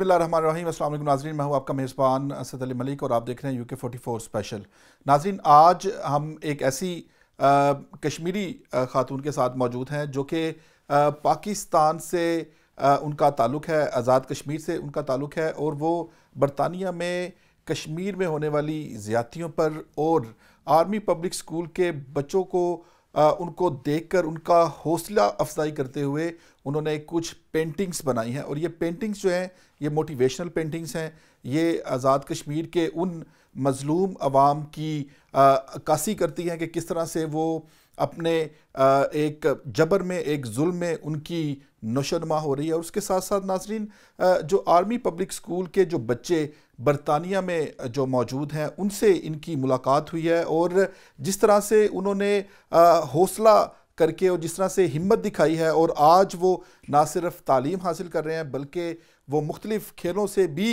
बिस्मिल्लाम असल नाजरीन मैं हूँ आपका मेज़बान असद अली मलिक और आप देख रहे हैं यूके 44 स्पेशल नाजरीन आज हम एक ऐसी आ, कश्मीरी ख़ातून के साथ मौजूद हैं जो कि पाकिस्तान से आ, उनका ताल्लुक़ है आज़ाद कश्मीर से उनका ताल्लुक़ है और वो बरतानिया में कश्मीर में होने वाली ज़्यादतियों पर और आर्मी पब्लिक स्कूल के बच्चों को आ, उनको देखकर उनका हौसला अफजाई करते हुए उन्होंने कुछ पेंटिंग्स बनाई हैं और ये पेंटिंग्स जो हैं ये मोटिवेशनल पेंटिंग्स हैं ये आज़ाद कश्मीर के उन मज़लूम आवाम की अक्सी करती हैं कि किस तरह से वो अपने एक जबर में एक जुल्म में उनकी नशोनमा हो रही है और उसके साथ साथ नाजरीन जो आर्मी पब्लिक स्कूल के जो बच्चे बरतानिया में जो मौजूद हैं उनसे इनकी मुलाकात हुई है और जिस तरह से उन्होंने हौसला करके और जिस तरह से हिम्मत दिखाई है और आज वो ना सिर्फ तालीम हासिल कर रहे हैं बल्कि वो मुख्तलिफ़ खेलों से भी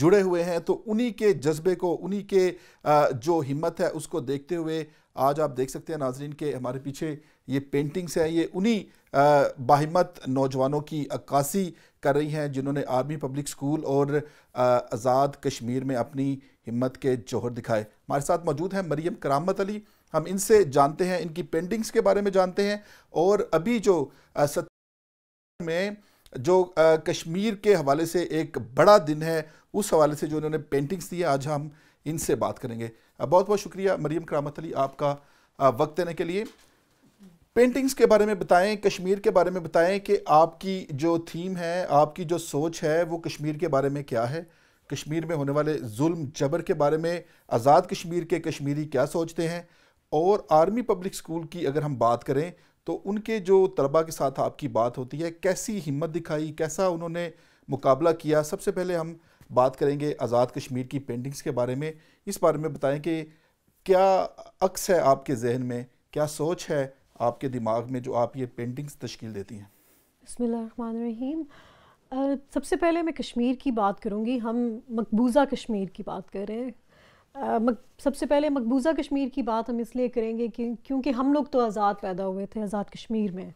जुड़े हुए हैं तो उन्हीं के जज्बे को उन्हीं के जो हिम्मत है उसको देखते हुए आज आप देख सकते हैं नाजरीन के हमारे पीछे ये पेंटिंग्स हैं ये उन्हीं बाहिमत नौजवानों की अक्कासी कर रही हैं जिन्होंने आर्मी पब्लिक स्कूल और आज़ाद कश्मीर में अपनी हिम्मत के जौहर दिखाए हमारे साथ मौजूद हैं मरियम करामत अली हम इनसे जानते हैं इनकी पेंटिंग्स के बारे में जानते हैं और अभी जो में जो कश्मीर के हवाले से एक बड़ा दिन है उस हवाले से जो इन्होंने पेंटिंग्स दी आज हम इनसे बात करेंगे बहुत बहुत शुक्रिया मरीम करामत अली आपका वक्त देने के लिए पेंटिंग्स के बारे में बताएं कश्मीर के बारे में बताएं कि आपकी जो थीम है आपकी जो सोच है वो कश्मीर के बारे में क्या है कश्मीर में होने वाले जुल्म जबर के बारे में आज़ाद कश्मीर के कश्मीरी क्या सोचते हैं और आर्मी पब्लिक स्कूल की अगर हम बात करें तो उनके जो तलबा के साथ आपकी बात होती है कैसी हिम्मत दिखाई कैसा उन्होंने मुकाबला किया सबसे पहले हम बात करेंगे आज़ाद कश्मीर की पेंटिंग्स के बारे में इस बारे में बताएं कि क्या अक्स है आपके जहन में क्या सोच है आपके दिमाग में जो आप ये पेंटिंग्स तश्कील देती हैं बसमीम सबसे पहले मैं कश्मीर की बात करूँगी हम मकबूज़ा कश्मीर की बात कर रहे हैं मक, सबसे पहले मकबूज़ा कश्मीर की बात हम इसलिए करेंगे कि क्योंकि हम लोग तो आज़ाद पैदा हुए थे आज़ाद कश्मीर में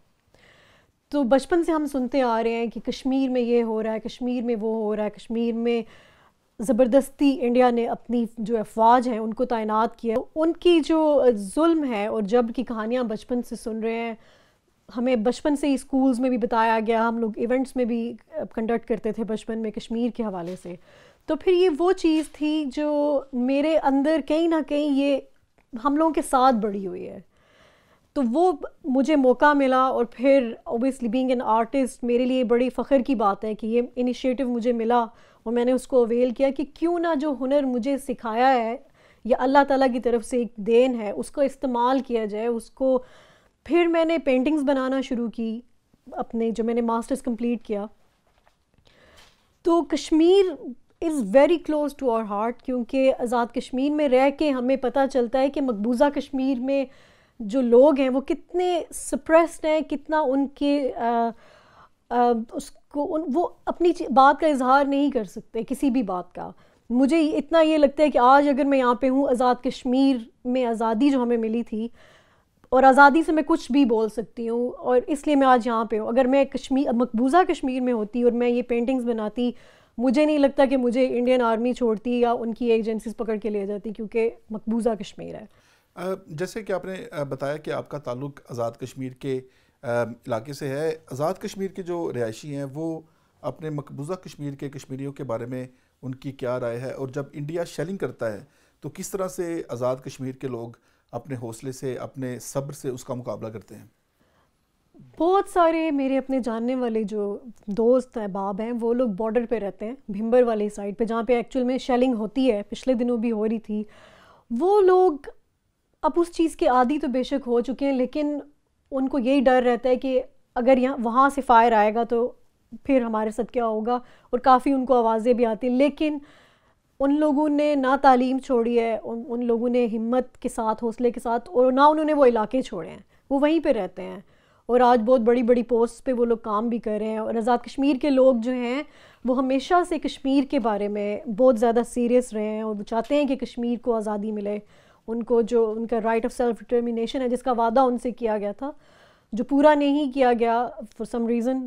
तो बचपन से हम सुनते आ रहे हैं कि कश्मीर में ये हो रहा है कश्मीर में वो हो रहा है कश्मीर में ज़बरदस्ती इंडिया ने अपनी जो अफवाज हैं उनको तैनात किया उनकी जो जुल्म है और जब की कहानियाँ बचपन से सुन रहे हैं हमें बचपन से ही स्कूल्स में भी बताया गया हम लोग इवेंट्स में भी कंडक्ट करते थे बचपन में कश्मीर के हवाले से तो फिर ये वो चीज़ थी जो मेरे अंदर कहीं ना कहीं ये हम लोगों के साथ बढ़ी हुई है तो वो मुझे मौका मिला और फिर ओबियसली बींग एन आर्टिस्ट मेरे लिए बड़ी फ़ख्र की बात है कि ये इनिशिएटिव मुझे मिला और मैंने उसको अवेल किया कि क्यों ना जो हुनर मुझे सिखाया है या अल्लाह ताला की तरफ से एक देन है उसको इस्तेमाल किया जाए उसको फिर मैंने पेंटिंग्स बनाना शुरू की अपने जो मैंने मास्टर्स कंप्लीट किया तो Kashmir is very close to our heart क्योंकि आज़ाद कश्मीर में रह के हमें पता चलता है कि मकबूजा कश्मीर में जो लोग हैं वो कितने सप्रेस्ड हैं कितना उनके आ, आ, उसको उन वो अपनी बात का इजहार नहीं कर सकते किसी भी बात का मुझे इतना ये लगता है कि आज अगर मैं यहाँ पे हूँ आज़ाद कश्मीर में आज़ादी जो हमें मिली थी और आज़ादी से मैं कुछ भी बोल सकती हूँ और इसलिए मैं आज यहाँ पे हूँ अगर मैं कश्मीर मकबूजा कश्मीर में होती और मैं ये पेंटिंग्स बनाती मुझे नहीं लगता कि मुझे इंडियन आर्मी छोड़ती या उनकी एजेंसीज पकड़ के ले जाती क्योंकि मकबूजा कश्मीर है जैसे कि आपने बताया कि आपका ताल्लुक आज़ाद कश्मीर के इलाके से है आज़ाद कश्मीर के जो रिहायशी हैं वो अपने मकबूजा कश्मीर के कश्मीरियों के बारे में उनकी क्या राय है और जब इंडिया शेलिंग करता है तो किस तरह से आज़ाद कश्मीर के लोग अपने हौसले से अपने सब्र से उसका मुकाबला करते हैं बहुत सारे मेरे अपने जानने वाले जो दोस्त बाब हैं वो लोग बॉर्डर पे रहते हैं भिम्बर वाली साइड पे जहाँ पे एक्चुअल में शेलिंग होती है पिछले दिनों भी हो रही थी वो लोग अब उस चीज़ के आदि तो बेशक हो चुके हैं लेकिन उनको यही डर रहता है कि अगर यहाँ वहाँ से फायर आएगा तो फिर हमारे साथ क्या होगा और काफ़ी उनको आवाज़ें भी आती लेकिन उन लोगों ने ना तालीम छोड़ी है उन उन लोगों ने हिम्मत के साथ हौसले के साथ और ना उन्होंने वो इलाके छोड़े हैं वो वहीं पर रहते हैं और आज बहुत बड़ी बड़ी पोस्ट पे वो लोग काम भी कर रहे हैं और आज़ाद कश्मीर के लोग जो हैं वो हमेशा से कश्मीर के बारे में बहुत ज़्यादा सीरियस रहे हैं और वो चाहते हैं कि कश्मीर को आज़ादी मिले उनको जो उनका राइट ऑफ सेल्फ डिटर्मिनेशन है जिसका वादा उनसे किया गया था जो पूरा नहीं किया गया फॉर सम रीज़न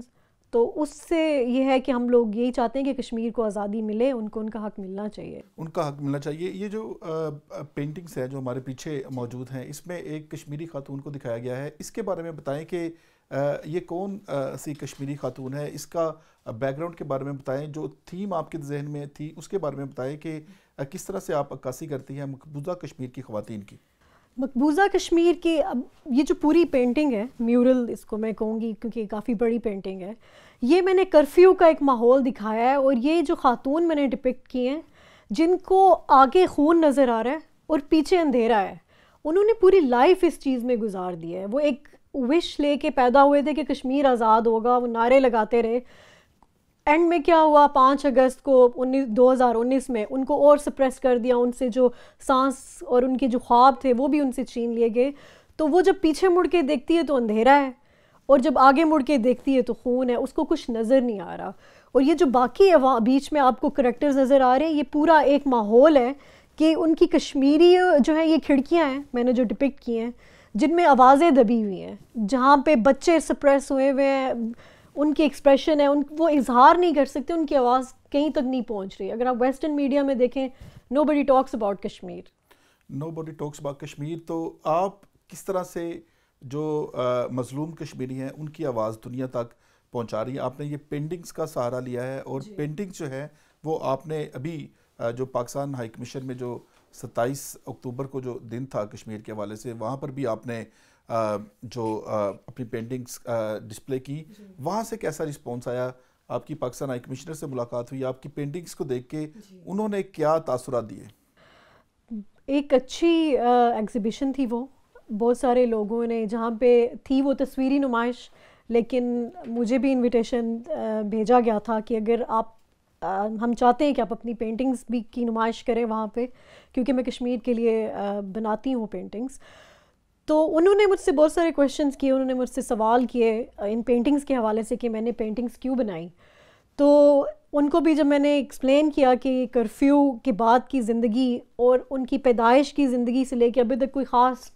तो उससे ये है कि हम लोग यही चाहते हैं कि कश्मीर को आज़ादी मिले उनको उनका हक मिलना चाहिए उनका हक मिलना चाहिए ये जो पेंटिंग्स हैं जो हमारे पीछे मौजूद हैं इसमें एक कश्मीरी खातून को दिखाया गया है इसके बारे में बताएं कि ये कौन सी कश्मीरी खातून है इसका बैकग्राउंड के बारे में बताएं जो थीम आपके जहन में थी उसके बारे में बताएं कि किस तरह से आप अक्सी करती हैं मकबूजा कश्मीर की खुवान की मकबूजा कश्मीर की अब ये जो पूरी पेंटिंग है म्यूरल इसको मैं कहूँगी क्योंकि काफ़ी बड़ी पेंटिंग है ये मैंने कर्फ्यू का एक माहौल दिखाया है और ये जो खातून मैंने डिपिक्ट किए हैं जिनको आगे खून नज़र आ रहा है और पीछे अंधेरा है उन्होंने पूरी लाइफ इस चीज़ में गुजार दी है वो एक विश लेके पैदा हुए थे कि कश्मीर आज़ाद होगा वो नारे लगाते रहे एंड में क्या हुआ पाँच अगस्त को उन्नीस उन्नीस में उनको और सप्रेस कर दिया उनसे जो सांस और उनके जो ख्वाब थे वो भी उनसे छीन लिए गए तो वो जब पीछे मुड़ के देखती है तो अंधेरा है और जब आगे मुड़ के देखती है तो खून है उसको कुछ नज़र नहीं आ रहा और ये जो बाकी बीच में आपको करेक्टर्स नज़र आ रहे हैं ये पूरा एक माहौल है कि उनकी कश्मीरी जो है ये खिड़कियाँ हैं मैंने जो डिपिक्ट की हैं जिनमें आवाज़ें दबी हुई हैं जहाँ पे बच्चे सप्रेस हुए हुए हैं उनके एक्सप्रेशन है उन वो इजहार नहीं कर सकते उनकी आवाज़ कहीं तक नहीं पहुंच रही अगर आप वेस्टर्न मीडिया में देखें nobody talks about Kashmir nobody talks about Kashmir तो आप किस तरह से जो मज़लूम कश्मीरी हैं उनकी आवाज़ दुनिया तक पहुंचा रही है आपने ये पेंटिंग्स का सहारा लिया है और पेंटिंग्स जो है वो आपने अभी जो पाकिस्तान हाई कमीशन में जो सत्ताईस अक्टूबर को जो दिन था कश्मीर के हवाले से वहाँ पर भी आपने जो अपनी पेंटिंग्स डिस्प्ले की वहाँ से कैसा रिस्पॉन्स आया आपकी पाकिस्तान हाई कमिश्नर से मुलाकात हुई आपकी पेंटिंग्स को देख के उन्होंने क्या तासुरा दिए एक अच्छी एग्ज़िबिशन थी वो बहुत सारे लोगों ने जहाँ पे थी वो तस्वीरी नुमाइश लेकिन मुझे भी इनविटेशन भेजा गया था कि अगर आप आ, हम चाहते हैं कि आप अपनी पेंटिंग्स भी की नुमाइश करें वहाँ पे क्योंकि मैं कश्मीर के लिए आ, बनाती हूँ पेंटिंग्स तो उन्होंने मुझसे बहुत सारे क्वेश्चन किए उन्होंने मुझसे सवाल किए इन पेंटिंग्स के हवाले से कि मैंने पेंटिंग्स क्यों बनाई तो उनको भी जब मैंने एक्सप्लेन किया कि कर्फ्यू के बाद की ज़िंदगी और उनकी पैदाइश की ज़िंदगी से लेके अभी तक कोई ख़ास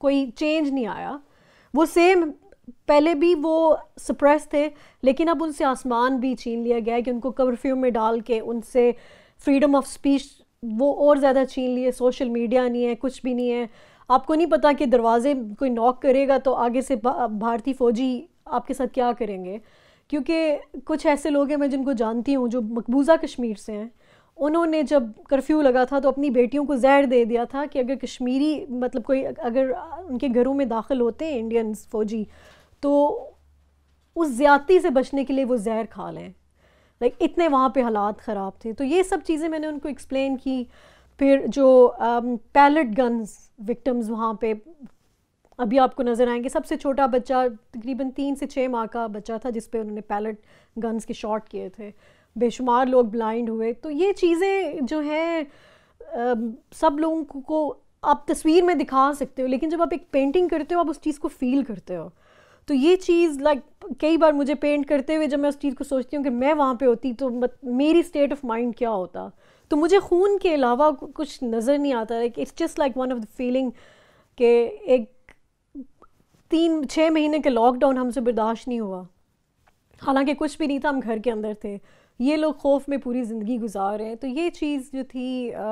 कोई चेंज नहीं आया वो सेम पहले भी वो सप्रेस थे लेकिन अब उनसे आसमान भी छीन लिया गया है कि उनको कर्फ्यू में डाल के उनसे फ्रीडम ऑफ स्पीच वो और ज़्यादा छीन लिए सोशल मीडिया नहीं है कुछ भी नहीं है आपको नहीं पता कि दरवाजे कोई नॉक करेगा तो आगे से भारतीय फ़ौजी आपके साथ क्या करेंगे क्योंकि कुछ ऐसे लोग हैं मैं जिनको जानती हूँ जो मकबूजा कश्मीर से हैं उन्होंने जब कर्फ्यू लगा था तो अपनी बेटियों को जहर दे दिया था कि अगर कश्मीरी मतलब कोई अगर उनके घरों में दाखिल होते हैं इंडियन फ़ौजी तो उस ज़्यादती से बचने के लिए वो जहर खा लें लाइक इतने वहाँ पे हालात ख़राब थे तो ये सब चीज़ें मैंने उनको एक्सप्लेन की फिर जो पैलेट गन्स विक्टम्स वहाँ पे अभी आपको नज़र आएंगे सबसे छोटा बच्चा तकरीबन तीन से छः माह का बच्चा था जिसपे उन्होंने पैलेट गन्स के शॉट किए थे बेशुमार लोग ब्लाइंड हुए तो ये चीज़ें जो हैं सब लोगों को आप तस्वीर में दिखा सकते हो लेकिन जब आप एक पेंटिंग करते हो आप उस चीज़ को फील करते हो तो ये चीज़ लाइक कई बार मुझे पेंट करते हुए जब मैं उस चीज़ को सोचती हूँ कि मैं वहाँ पे होती तो मेरी स्टेट ऑफ माइंड क्या होता तो मुझे खून के अलावा कुछ नज़र नहीं आता like it's just like one of the feeling के एक तीन छः महीने के लॉकडाउन हमसे बर्दाश्त नहीं हुआ हालांकि कुछ भी नहीं था हम घर के अंदर थे ये लोग खौफ में पूरी ज़िंदगी गुजार रहे हैं तो ये चीज़ जो थी आ,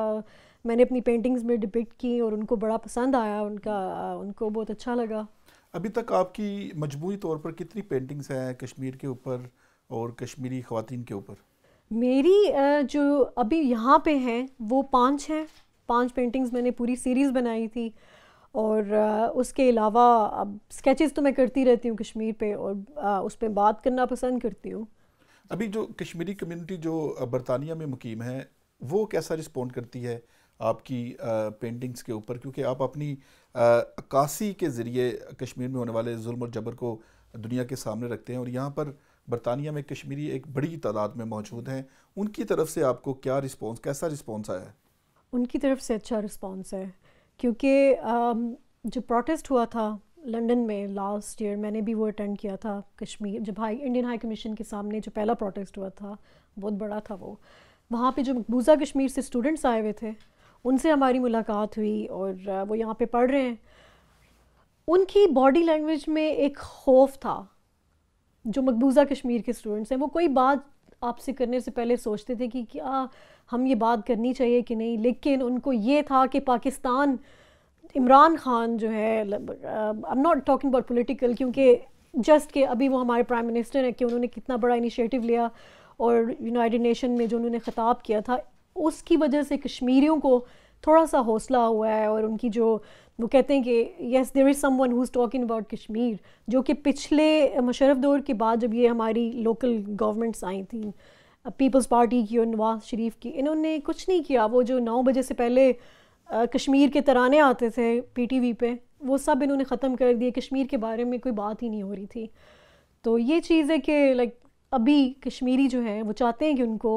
मैंने अपनी पेंटिंग्स में डिपिक्ट की और उनको बड़ा पसंद आया उनका आ, उनको बहुत अच्छा लगा अभी तक आपकी मजमू तौर पर कितनी पेंटिंग्स हैं कश्मीर के ऊपर और कश्मीरी खातन के ऊपर मेरी जो अभी यहाँ पे हैं वो पांच हैं पांच पेंटिंग्स मैंने पूरी सीरीज़ बनाई थी और उसके अलावा अब स्केचेस तो मैं करती रहती हूँ कश्मीर पे और उस पर बात करना पसंद करती हूँ अभी जो कश्मीरी कम्युनिटी जो बरतानिया में मुकीम है वो कैसा रिस्पोंड करती है आपकी पेंटिंग्स के ऊपर क्योंकि आप अपनी अक्कासी के ज़रिए कश्मीर में होने वाले जुल्म और जबर को दुनिया के सामने रखते हैं और यहाँ पर बरतानिया में कश्मीरी एक बड़ी तादाद में मौजूद हैं उनकी तरफ से आपको क्या रिस्पॉन्स कैसा रिस्पॉन्स आया है उनकी तरफ से अच्छा रिस्पॉन्स है क्योंकि जो प्रोटेस्ट हुआ था लंदन में लास्ट ईयर मैंने भी वो अटेंड किया था कश्मीर जब हाई इंडियन हाई कमीशन के सामने जो पहला प्रोटेस्ट हुआ था बहुत बड़ा था वो वहाँ पे जो मकबूजा कश्मीर से स्टूडेंट्स आए हुए थे उनसे हमारी मुलाकात हुई और वो यहाँ पे पढ़ रहे हैं उनकी बॉडी लैंग्वेज में एक खौफ था जो मकबूजा कश्मीर के स्टूडेंट्स हैं वो कोई बात आपसे करने से पहले सोचते थे कि क्या हम ये बात करनी चाहिए कि नहीं लेकिन उनको ये था कि पाकिस्तान इमरान खान जो है I am not talking about political क्योंकि जस्ट के अभी वो हमारे प्राइम मिनिस्टर हैं कि उन्होंने कितना बड़ा इनिशिएटिव लिया और यूनाइटेड नेशन में जो उन्होंने ख़ताब किया था उसकी वजह से कश्मीरियों को थोड़ा सा हौसला हुआ है और उनकी जो वो कहते हैं कि yes there is someone who is talking about Kashmir जो कि पिछले मशरफ दौर के बाद जब ये हमारी लोकल गवर्नमेंट्स आई थी पीपल्स पार्टी की और नवाज शरीफ की इन्होंने कुछ नहीं किया वो जो नौ बजे से पहले कश्मीर के तराने आते थे पीटीवी पे वो सब इन्होंने ख़त्म कर दिए कश्मीर के बारे में कोई बात ही नहीं हो रही थी तो ये चीज़ है कि लाइक अभी कश्मीरी जो हैं वो चाहते हैं कि उनको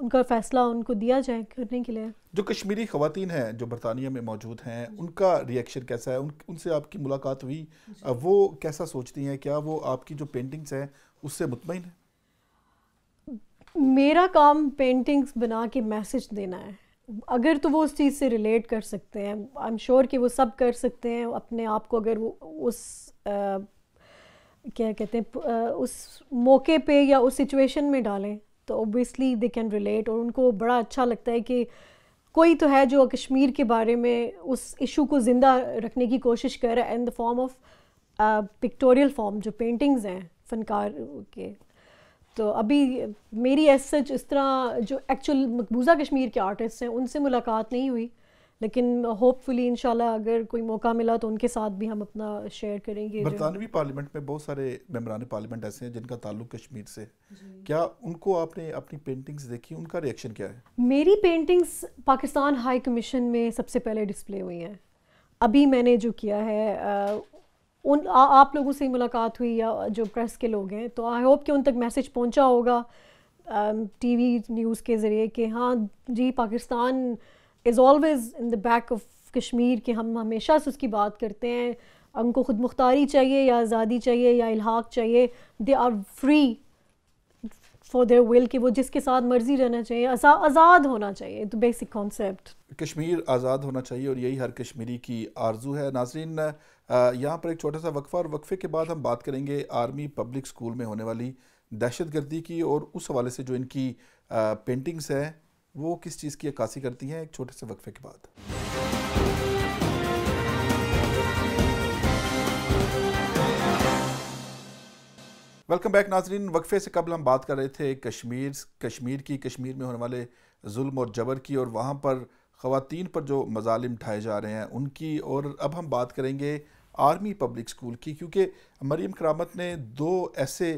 उनका फैसला उनको दिया जाए करने के लिए जो कश्मीरी खातन हैं जो बरतानिया में मौजूद हैं उनका रिएक्शन कैसा है उन उनसे आपकी मुलाकात हुई वो कैसा सोचती हैं क्या वो आपकी जो पेंटिंग्स हैं उससे मुतमिन है मेरा काम पेंटिंग्स बना के मैसेज देना है अगर तो वो उस चीज़ से रिलेट कर सकते हैं आई एम श्योर कि वो सब कर सकते हैं अपने आप को अगर वो उस आ, क्या कहते हैं उस मौके पे या उस सिचुएशन में डालें तो ओबियसली दे कैन रिलेट और उनको बड़ा अच्छा लगता है कि कोई तो है जो कश्मीर के बारे में उस इशू को ज़िंदा रखने की कोशिश कर रहा है in the form of pictorial form जो पेंटिंग्स हैं फनकार के तो अभी मेरी एज सच इस तरह जो एक्चुअल मकबूजा कश्मीर के आर्टिस्ट हैं उनसे मुलाकात नहीं हुई लेकिन होपफुली इनशाला अगर कोई मौका मिला तो उनके साथ भी हम अपना शेयर करेंगे बरतानवी पार्लियामेंट में बहुत सारे मेम्बरान पार्लियामेंट ऐसे हैं जिनका ताल्लुक कश्मीर से क्या उनको आपने अपनी पेंटिंग्स देखी उनका रिएक्शन क्या है मेरी पेंटिंग्स पाकिस्तान हाई कमीशन में सबसे पहले डिस्प्ले हुई हैं अभी मैंने जो किया है उन आ, आप लोगों से मुलाकात हुई या जो प्रेस के लोग हैं तो आई होप कि उन तक मैसेज पहुंचा होगा टीवी न्यूज़ के ज़रिए कि हाँ जी Pakistan is always in the back of Kashmir के हम हमेशा से उसकी बात करते हैं उनको खुद मुख्तारी चाहिए या आज़ादी चाहिए या इलाहाक चाहिए they are free for their will कि वो जिसके साथ मर्जी रहना चाहिए आज़ाद होना चाहिए तो बेसिक कॉन्सेप्ट कश्मीर आज़ाद होना चाहिए और यही हर कश्मीरी की आरजू है नाजरीन यहाँ पर एक छोटा सा वक्फ़ा और वक्फ़े के बाद हम बात करेंगे आर्मी पब्लिक स्कूल में होने वाली दहशत गर्दी की और उस हवाले से जो इनकी पेंटिंग्स हैं वो किस चीज़ की अक्सी करती हैं एक छोटे से वक्फे के बाद वेलकम बैक नाजरीन वक्फे से कबल हम बात कर रहे थे कश्मीर कश्मीर की कश्मीर में होने वाले जुल्म और जबर की और वहाँ पर ख़वान पर जो मजालिम ठाए जा रहे हैं उनकी और अब हम बात करेंगे आर्मी पब्लिक स्कूल की क्योंकि मरीम करामत ने दो ऐसे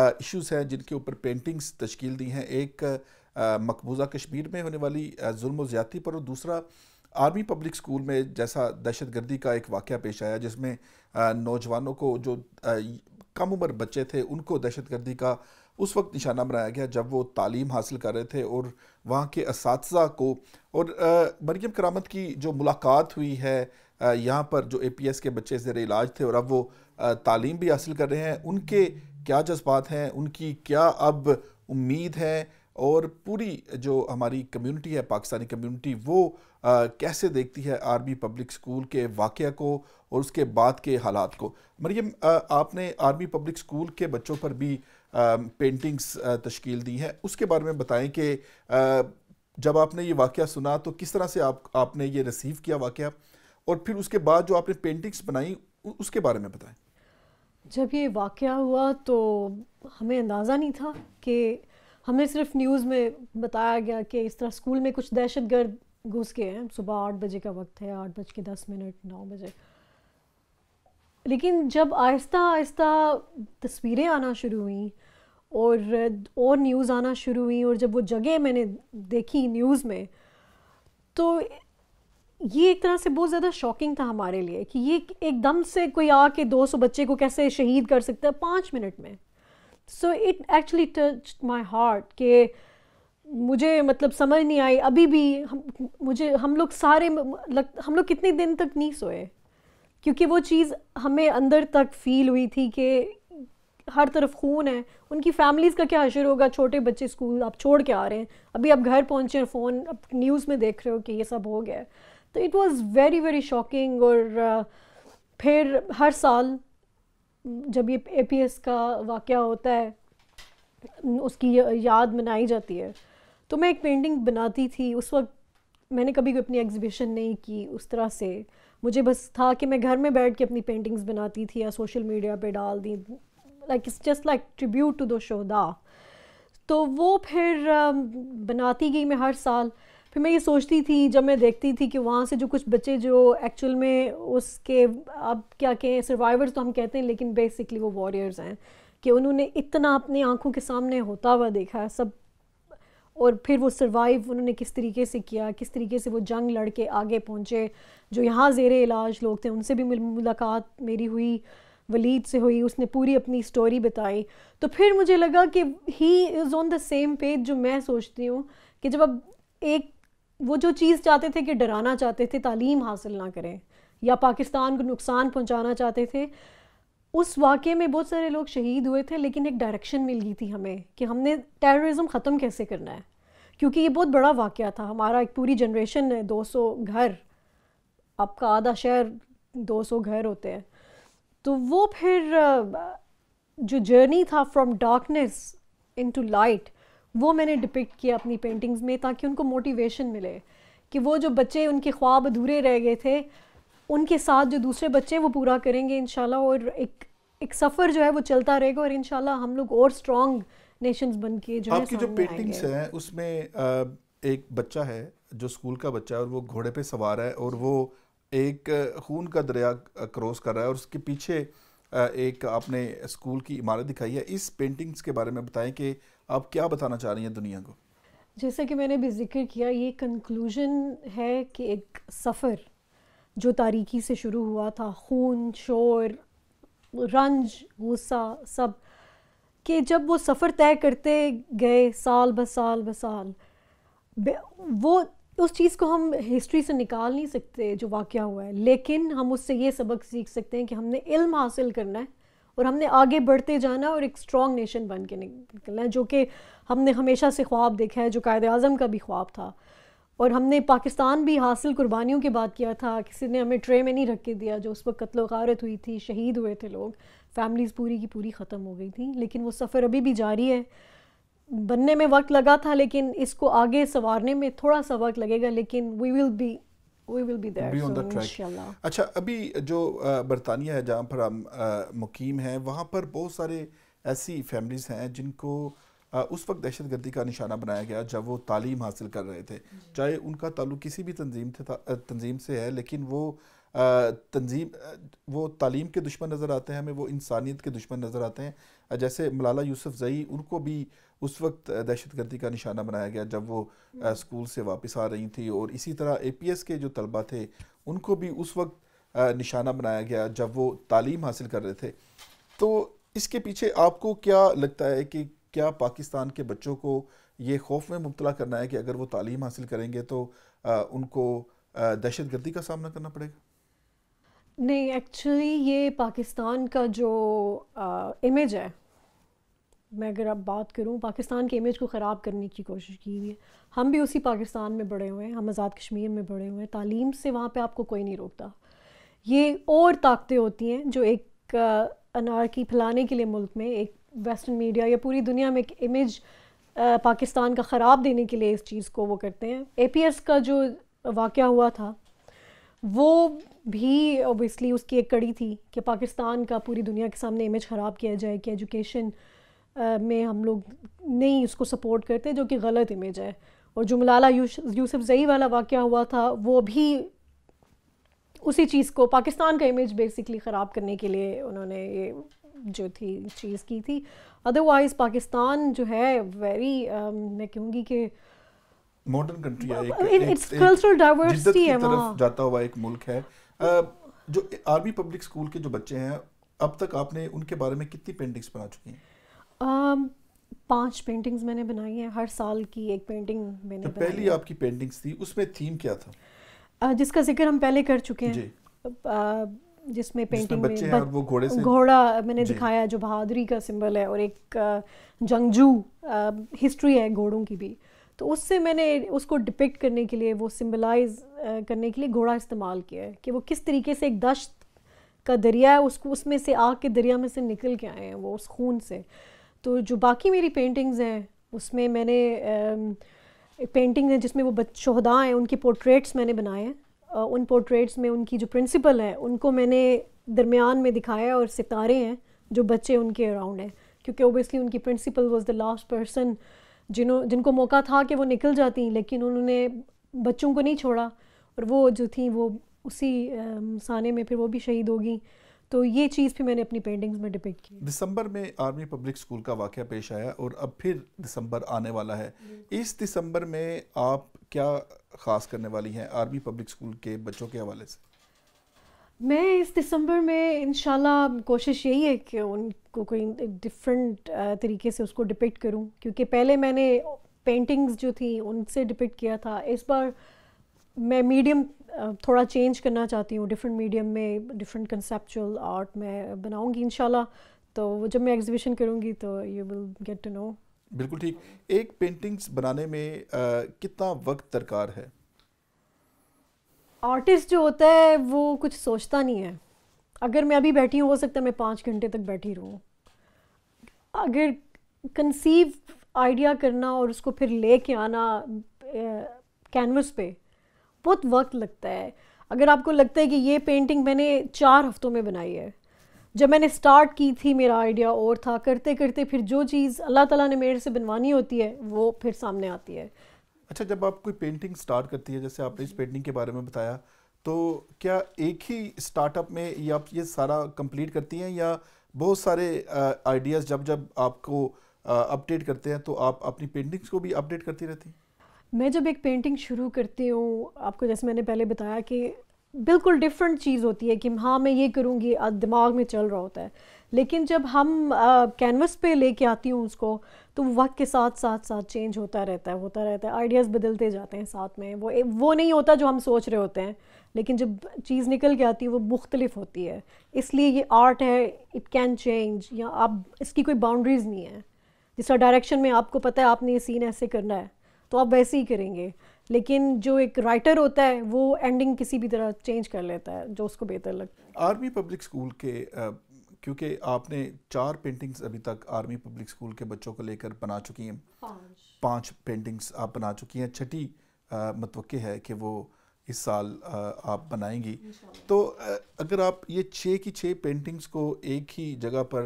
इश्यूज़ हैं जिनके ऊपर पेंटिंग्स तश्कील दी हैं एक मकबूजा कश्मीर में होने वाली जुल्म ज़्यादती पर और दूसरा आर्मी पब्लिक स्कूल में जैसा दहशत गर्दी का एक वाक़ पेश आया जिसमें नौजवानों को जो कम उम्र बच्चे थे उनको दहशत गर्दी का उस वक्त निशाना बनाया गया जब वो तालीम हासिल कर रहे थे और वहाँ के इस को और मरीम करामत की जो मुलाकात हुई है यहाँ पर जो ए पी एस के बच्चे ज़र इलाज थे और अब वो तालीम भी हासिल कर रहे हैं उनके क्या जज्बात हैं उनकी क्या अब उम्मीद है और पूरी जो हमारी कम्युनिटी है पाकिस्तानी कम्युनिटी वो आ, कैसे देखती है आर्मी पब्लिक स्कूल के वाक़ को और उसके बाद के हालात को मरियम आपने आर्मी पब्लिक स्कूल के बच्चों पर भी आ, पेंटिंग्स तश्कील दी हैं उसके बारे में बताएं कि जब आपने ये वाक़ सुना तो किस तरह से आप आपने ये रिसीव किया वाक़ और फिर उसके बाद जो आपने पेंटिंग्स बनाई उसके बारे में बताएँ जब ये वाक़ हुआ तो हमें अंदाज़ा नहीं था कि हमें सिर्फ न्यूज़ में बताया गया कि इस तरह स्कूल में कुछ दहशत गर्द घुस गए हैं सुबह आठ बजे का वक्त है आठ बज के दस मिनट नौ बजे लेकिन जब आहिस्ता आहिस्ता तस्वीरें आना शुरू हुई और और न्यूज़ आना शुरू हुई और जब वो जगह मैंने देखी न्यूज़ में तो ये एक तरह से बहुत ज़्यादा शॉकिंग था हमारे लिए कि ये एकदम से कोई आके 200 बच्चे को कैसे शहीद कर सकता है पाँच मिनट में so it actually touch my heart के मुझे मतलब समझ नहीं आई अभी भी हम मुझे हम लोग सारे लग हम लोग कितने दिन तक नहीं सोए क्योंकि वो चीज़ हमें अंदर तक फील हुई थी कि हर तरफ खून है उनकी फैमिलीज़ का क्या अशर होगा छोटे बच्चे स्कूल आप छोड़ के आ रहे हैं अभी आप घर पहुँचे हैं फ़ोन आप न्यूज़ में देख रहे हो कि ये सब हो गया तो it was very very shocking और uh, फिर हर साल जब ये ए का वाक़ होता है उसकी याद मनाई जाती है तो मैं एक पेंटिंग बनाती थी उस वक्त मैंने कभी भी अपनी एग्जीबिशन नहीं की उस तरह से मुझे बस था कि मैं घर में बैठ के अपनी पेंटिंग्स बनाती थी या सोशल मीडिया पे डाल दी like it's just like tribute to दो शोदा तो वो फिर बनाती गई मैं हर साल फिर मैं ये सोचती थी जब मैं देखती थी कि वहाँ से जो कुछ बच्चे जो एक्चुअल में उसके अब क्या कहें सर्वाइवर्स तो हम कहते हैं लेकिन बेसिकली वो वॉरियर्स हैं कि उन्होंने इतना अपनी आँखों के सामने होता हुआ देखा सब और फिर वो सर्वाइव उन्होंने किस तरीके से किया किस तरीके से वो जंग लड़ के आगे पहुँचे जो यहाँ जेर इलाज लोग थे उनसे भी मुलाकात मेरी हुई वलीद से हुई उसने पूरी अपनी स्टोरी बताई तो फिर मुझे लगा कि he is on the same page जो मैं सोचती हूँ कि जब अब एक वो जो चीज़ चाहते थे कि डराना चाहते थे तालीम हासिल ना करें या पाकिस्तान को नुकसान पहुंचाना चाहते थे उस वाक़े में बहुत सारे लोग शहीद हुए थे लेकिन एक डायरेक्शन मिल गई थी हमें कि हमने टेररिज्म ख़त्म कैसे करना है क्योंकि ये बहुत बड़ा वाक़ था हमारा एक पूरी जनरेशन है दो घर आपका आधा शहर दो घर होते हैं तो वो फिर जो जर्नी था फ्रॉम डार्कनेस इनटू लाइट वो मैंने डिपिक्ट किया अपनी पेंटिंग्स में ताकि उनको मोटिवेशन मिले कि वो जो बच्चे उनके ख्वाब अधूरे रह गए थे उनके साथ जो दूसरे बच्चे वो पूरा करेंगे इन और एक एक सफ़र जो है वो चलता रहेगा और इन हम लोग और स्ट्रॉन्ग नेशंस बन के जो आपकी जो पेंटिंग्स हैं उसमें एक बच्चा है जो स्कूल का बच्चा है और वो घोड़े पे सवार है और वो एक खून का दरिया क्रॉस कर रहा है और उसके पीछे एक आपने स्कूल की इमारत दिखाई है इस पेंटिंग्स के बारे में बताएं कि आप क्या बताना चाह रही हैं दुनिया को जैसा कि मैंने भी जिक्र किया ये कंक्लूजन है कि एक सफ़र जो तारीखी से शुरू हुआ था खून शोर रंज गुस्सा सब कि जब वो सफ़र तय करते गए साल ब साल ब साल वो उस चीज़ को हम हिस्ट्री से निकाल नहीं सकते जो वाक़ हुआ है लेकिन हम उससे ये सबक सीख सकते हैं कि हमने इल्म हासिल करना है और हमने आगे बढ़ते जाना और एक स्ट्रॉन्ग नेशन बन के निकलना जो कि हमने हमेशा से ख्वाब देखा है जो कायद अज़म का भी ख्वाब था और हमने पाकिस्तान भी हासिल कुर्बानियों के बाद किया था किसी ने हमें ट्रे में नहीं रख के दिया जो उस वक्त कत्ल हुई थी शहीद हुए थे लोग फैमिलीज़ पूरी की पूरी ख़त्म हो गई थी लेकिन वो सफ़र अभी भी जारी है बनने में वक्त लगा था लेकिन इसको आगे संवारने में थोड़ा सा वक्त लगेगा लेकिन वी विल बी अच्छा अभी जो बरतानिया है जहाँ पर हम मुकीम हैं वहाँ पर बहुत सारे ऐसी फैमिलीज़ हैं जिनको उस वक्त दहशत गर्दी का निशाना बनाया गया जब वो तालीम हासिल कर रहे थे चाहे उनका ताल्लुक किसी भी तंजीम थे तंजीम से है लेकिन वो तंजीम वो तालीम के दुश्मन नज़र आते हैं हमें वो इंसानियत के दुश्मन नज़र आते हैं जैसे मलाला यूसुफ जई उनको भी उस वक्त दहशत गर्दी का निशाना बनाया गया जब वो हम्म। स्कूल से वापस आ रही थी और इसी तरह ए पी एस के जो तलबा थे उनको भी उस वक्त निशाना बनाया गया जब वो तालीम हासिल कर रहे थे तो इसके पीछे आपको क्या लगता है कि क्या पाकिस्तान के बच्चों को ये खौफ में मुबतला करना है कि अगर वो तालीम हासिल करेंगे तो आ, उनको दहशत गर्दी का सामना करना पड़ेगा नहीं एक्चुअली ये पाकिस्तान का जो आ, इमेज है मैं अगर अब बात करूँ पाकिस्तान के इमेज को ख़राब करने की कोशिश की हुई है हम भी उसी पाकिस्तान में बड़े हुए हैं हम आज़ाद कश्मीर में बड़े हुए हैं तालीम से वहाँ पर आपको कोई नहीं रोकता ये और ताकतें होती हैं जो एक अनारकी फैलाने के लिए मुल्क में एक वेस्टर्न मीडिया या पूरी दुनिया में एक इमेज पाकिस्तान का ख़राब देने के लिए इस चीज़ को वो करते हैं ए का जो वाक़ हुआ था वो भी ओबियसली उसकी एक कड़ी थी कि पाकिस्तान का पूरी दुनिया के सामने इमेज ख़राब किया जाए कि एजुकेशन में हम लोग नहीं उसको सपोर्ट करते जो कि गलत इमेज है और जो मलाला यूसुफ जई वाला वाक़ हुआ था वो भी उसी चीज़ को पाकिस्तान का इमेज बेसिकली ख़राब करने के लिए उन्होंने ये जो थी चीज़ की थी अदरवाइज़ पाकिस्तान जो है वेरी um, मैं कहूँगी कि मॉडर्न कंट्री है इट्स कल्चरल डाइवर्सिटी है वहाँ जाता हुआ एक मुल्क है uh, जो आर्मी पब्लिक स्कूल के जो बच्चे हैं अब तक आपने उनके बारे में कितनी पेंटिंग्स बना चुकी हैं Um, पांच पेंटिंग्स मैंने बनाई हैं हर साल की एक पेंटिंग मैंने तो पहली आपकी पेंटिंग्स थी उसमें थीम क्या था जिसका जिक्र हम पहले कर चुके हैं जिसमें पेंटिंग जिसमें में वो घोड़े से घोड़ा मैंने दिखाया जो बहादुरी का सिंबल है और एक जंगजू हिस्ट्री है घोड़ों की भी तो उससे मैंने उसको डिपेक्ट करने के लिए वो सिम्बलाइज करने के लिए घोड़ा इस्तेमाल किया है कि वो किस तरीके से एक दश्त का दरिया है उसको उसमें से आग के दरिया में से निकल के आए हैं वो उस खून से तो जो बाकी मेरी पेंटिंग्स हैं उसमें मैंने एक पेंटिंग है जिसमें वो शहदा हैं उनकी पोर्ट्रेट्स मैंने बनाए हैं उन पोर्ट्रेट्स में उनकी जो प्रिंसिपल है उनको मैंने दरमियान में दिखाया और सितारे हैं जो बच्चे उनके अराउंड हैं क्योंकि ओबियसली उनकी principal was the last person जिन्हों जिनको मौका था कि वो निकल जाती लेकिन उन्होंने बच्चों को नहीं छोड़ा और वो जो थी वो उसी साने में फिर वो भी शहीद होगी तो ये चीज़ भी मैंने अपनी पेंटिंग्स में डिपेक्ट की दिसंबर में आर्मी पब्लिक स्कूल का वाक़ पेश आया और अब फिर दिसंबर आने वाला है इस दिसंबर में आप क्या ख़ास करने वाली हैं आर्मी पब्लिक स्कूल के बच्चों के हवाले से मैं इस दिसंबर में इन कोशिश यही है कि उनको कोई डिफरेंट तरीके से उसको डिपेक्ट करूं क्योंकि पहले मैंने पेंटिंग्स जो थी उनसे डिपेक्ट किया था इस बार मैं मीडियम थोड़ा चेंज करना चाहती हूँ डिफरेंट मीडियम में डिफरेंट कंसेप्चुअल आर्ट मैं बनाऊँगी इन तो जब मैं एग्जीबिशन करूँगी तो you will get to know बिल्कुल ठीक एक पेंटिंग्स बनाने में आ, कितना वक्त दरकार है आर्टिस्ट जो होता है वो कुछ सोचता नहीं है अगर मैं अभी बैठी हूँ हो सकता है मैं पाँच घंटे तक बैठी रहूँ अगर कंसीव आइडिया करना और उसको फिर ले आना कैनवस पे बहुत वक्त लगता है अगर आपको लगता है कि ये पेंटिंग मैंने चार हफ्तों में बनाई है जब मैंने स्टार्ट की थी मेरा आइडिया और था करते करते फिर जो चीज़ अल्लाह ताला ने मेरे से बनवानी होती है वो फिर सामने आती है अच्छा जब आप कोई पेंटिंग स्टार्ट करती है जैसे आपने इस पेंटिंग के बारे में बताया तो क्या एक ही स्टार्टअप में या आप ये सारा कंप्लीट करती हैं या बहुत सारे आइडियाज़ जब जब आपको अपडेट करते हैं तो आप अपनी पेंटिंग्स को भी अपडेट करती रहती हैं मैं जब एक पेंटिंग शुरू करती हूँ आपको जैसे मैंने पहले बताया कि बिल्कुल डिफरेंट चीज़ होती है कि हाँ मैं ये करूँगी दिमाग में चल रहा होता है लेकिन जब हम कैनवस पे लेके आती हूँ उसको तो वक्त के साथ साथ साथ चेंज होता रहता है होता रहता है आइडियाज़ बदलते जाते हैं साथ में वो वो नहीं होता जो हम सोच रहे होते हैं लेकिन जब चीज़ निकल के आती है वो मुख्तलिफ होती है इसलिए ये आर्ट है इट कैन चेंज या आप इसकी कोई बाउंड्रीज़ नहीं है जिसका डायरेक्शन में आपको पता है आपने ये सीन ऐसे करना है तो आप वैसे ही करेंगे लेकिन जो एक राइटर होता है वो एंडिंग किसी भी तरह चेंज कर लेता है जो उसको बेहतर लगता है आर्मी पब्लिक स्कूल के क्योंकि आपने चार पेंटिंग्स अभी तक आर्मी पब्लिक स्कूल के बच्चों को लेकर बना चुकी हैं पांच पेंटिंग्स आप बना चुकी हैं छठी मतवक़ है कि वो इस साल आ, आप बनाएंगी तो आ, अगर आप ये छः की छः पेंटिंग्स को एक ही जगह पर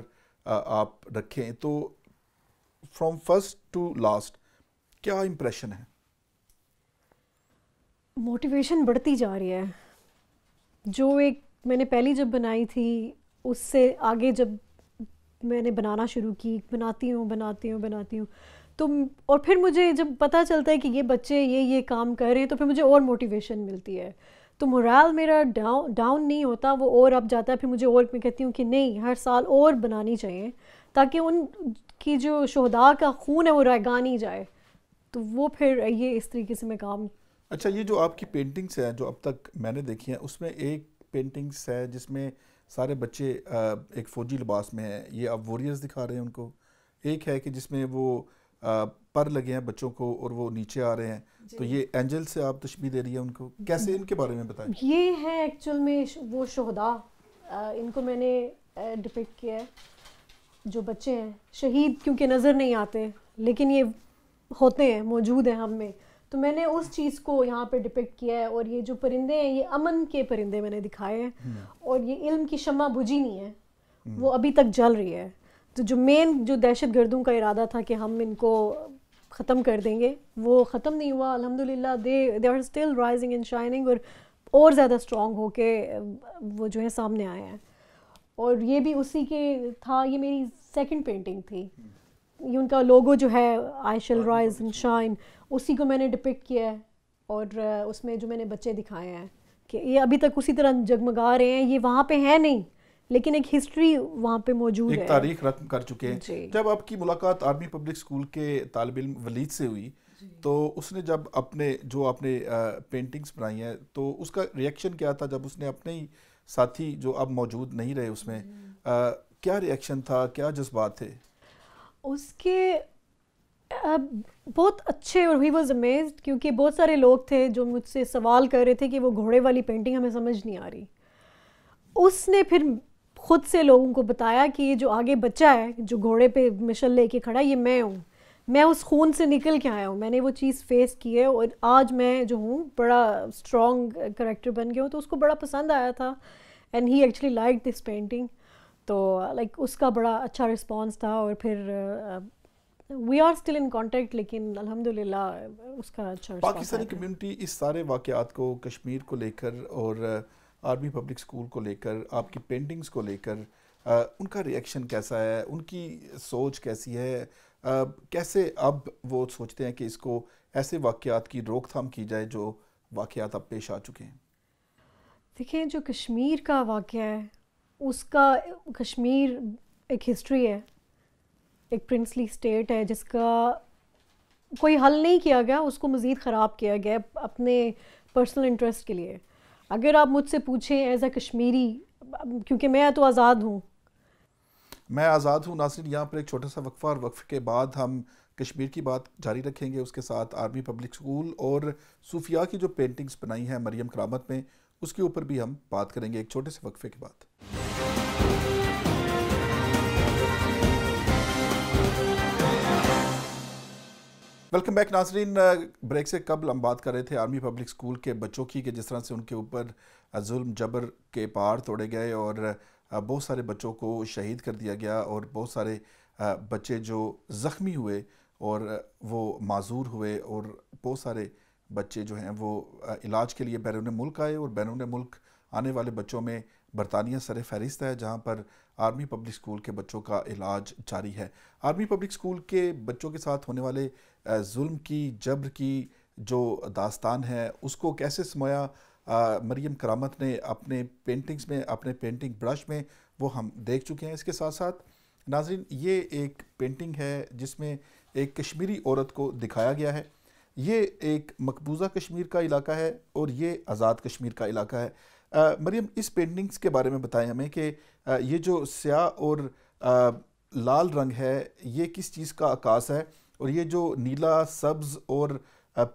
आ, आप रखें तो फ्रॉम फर्स्ट टू लास्ट क्या इम्प्रेशन है मोटिवेशन बढ़ती जा रही है जो एक मैंने पहली जब बनाई थी उससे आगे जब मैंने बनाना शुरू की बनाती हूँ बनाती हूँ बनाती हूँ तो और फिर मुझे जब पता चलता है कि ये बच्चे ये ये काम कर रहे हैं तो फिर मुझे और मोटिवेशन मिलती है तो मोरल मेरा डाउन डाउन नहीं होता वो और अब जाता है फिर मुझे और मैं कहती हूँ कि नहीं हर साल और बनानी चाहिए ताकि उनकी जो शहदा का खून है वो नहीं जाए तो वो फिर ये इस तरीके से मैं काम अच्छा ये जो आपकी पेंटिंग्स हैं जो अब तक मैंने देखी हैं उसमें एक पेंटिंग्स है जिसमें सारे बच्चे एक फ़ौजी लिबास में हैं ये आप वॉरियर्स दिखा रहे हैं उनको एक है कि जिसमें वो पर लगे हैं बच्चों को और वो नीचे आ रहे हैं तो ये एंजल से आप तशबी दे रही है उनको कैसे इनके बारे में बताएं ये है एक्चुअल में वो शहदा इनको मैंने डिपेक्ट किया है जो बच्चे हैं शहीद क्योंकि नज़र नहीं आते लेकिन ये होते हैं मौजूद हैं हम में तो मैंने उस चीज़ को यहाँ पर डिपेक्ट किया है और ये जो परिंदे हैं ये अमन के परिंदे मैंने दिखाए हैं हम्म। और ये इल्म की शमा बुझी नहीं है हम्म। वो अभी तक जल रही है तो जो मेन जो दहशत गर्दों का इरादा था कि हम इनको ख़त्म कर देंगे वो ख़त्म नहीं हुआ अलहमदिल्ला they they are still rising and shining और और ज़्यादा स्ट्रॉन्ग होके वो जो है सामने आए हैं और ये भी उसी के था ये मेरी सेकंड पेंटिंग थी हम्म। ये उनका लोगो जो है I shall rise and shine उसी को मैंने डिपिक्ट किया है और उसमें जो मैंने बच्चे दिखाए हैं कि ये अभी तक उसी तरह जगमगा रहे हैं ये वहाँ पे है नहीं लेकिन एक हिस्ट्री वहाँ पे मौजूद है तारीख रकम कर चुके हैं जब आपकी मुलाकात आर्मी पब्लिक स्कूल के तालब इम वलीद से हुई तो उसने जब अपने जो आपने पेंटिंग्स बनाई हैं तो उसका रिएक्शन क्या था जब उसने अपने ही साथी जो अब मौजूद नहीं रहे उसमें आ, क्या रिएक्शन था क्या जज्बात थे उसके बहुत अच्छे और ही वॉज अमेज क्योंकि बहुत सारे लोग थे जो मुझसे सवाल कर रहे थे कि वो घोड़े वाली पेंटिंग हमें समझ नहीं आ रही उसने फिर ख़ुद से लोगों को बताया कि ये जो आगे बच्चा है जो घोड़े पे मिशल लेके खड़ा ये मैं हूँ मैं उस खून से निकल के आया हूँ मैंने वो चीज़ फेस की है और आज मैं जो हूँ बड़ा स्ट्रॉन्ग करेक्टर बन गया हूँ तो उसको बड़ा पसंद आया था and he actually like this painting तो लाइक उसका बड़ा अच्छा रिस्पॉन्स था और फिर we are still in contact लेकिन अल्हम्दुलिल्लाह उसका अच्छा पाकिस्तानी कम्यूनिटी इस सारे वाक़ात को कश्मीर को लेकर और आर्मी पब्लिक स्कूल को लेकर आपकी पेंटिंग्स को लेकर uh, उनका रिएक्शन कैसा है उनकी सोच कैसी है आ, uh, कैसे अब वो सोचते हैं कि इसको ऐसे वाक़ात की रोकथाम की जाए जो वाक़ात अब पेश आ चुके हैं देखिए जो कश्मीर का वाक़ है उसका कश्मीर एक हिस्ट्री है एक प्रिंसली स्टेट है जिसका कोई हल नहीं किया गया उसको मज़ीद ख़राब किया गया अपने पर्सनल इंटरेस्ट के लिए अगर आप मुझसे पूछें एज अ कश्मीरी क्योंकि मैं तो आज़ाद हूँ मैं आज़ाद हूँ नासिर यहाँ पर एक छोटा सा वक्फ़ा और वक्फ़ के बाद हम कश्मीर की बात जारी रखेंगे उसके साथ आर्मी पब्लिक स्कूल और सूफिया की जो पेंटिंग्स बनाई हैं मरियम करामत में उसके ऊपर भी हम बात करेंगे एक छोटे से वक्फ़े के बाद वेलकम बैक नाजरीन ब्रेक से कबल हम बात कर रहे थे आर्मी पब्लिक स्कूल के बच्चों की कि जिस तरह से उनके ऊपर uh, जुल्म जबर के पार तोड़े गए और uh, बहुत सारे बच्चों को शहीद कर दिया गया और बहुत सारे uh, बच्चे जो ज़ख्मी हुए और वो माजूर हुए और बहुत सारे बच्चे जो हैं वो इलाज के लिए बैरून मुल्क आए और बैरून मुल्क आने वाले बच्चों में बरतानिया सर फहरिस्त है जहाँ पर आर्मी पब्लिक स्कूल के बच्चों का इलाज जारी है आर्मी पब्लिक स्कूल के बच्चों के साथ होने वाले जुल्म की जब्र की जो दास्तान है उसको कैसे समाया मरियम करामत ने अपने पेंटिंग्स में अपने पेंटिंग ब्रश में वो हम देख चुके हैं इसके साथ साथ नाजरीन ये एक पेंटिंग है जिसमें एक कश्मीरी औरत को दिखाया गया है ये एक मकबूजा कश्मीर का इलाका है और ये आज़ाद कश्मीर का इलाका है मरीम मरियम इस पेंटिंग्स के बारे में बताएं हमें कि ये जो स्याह और आ, लाल रंग है ये किस चीज़ का आकाश है और ये जो नीला सब्ज़ और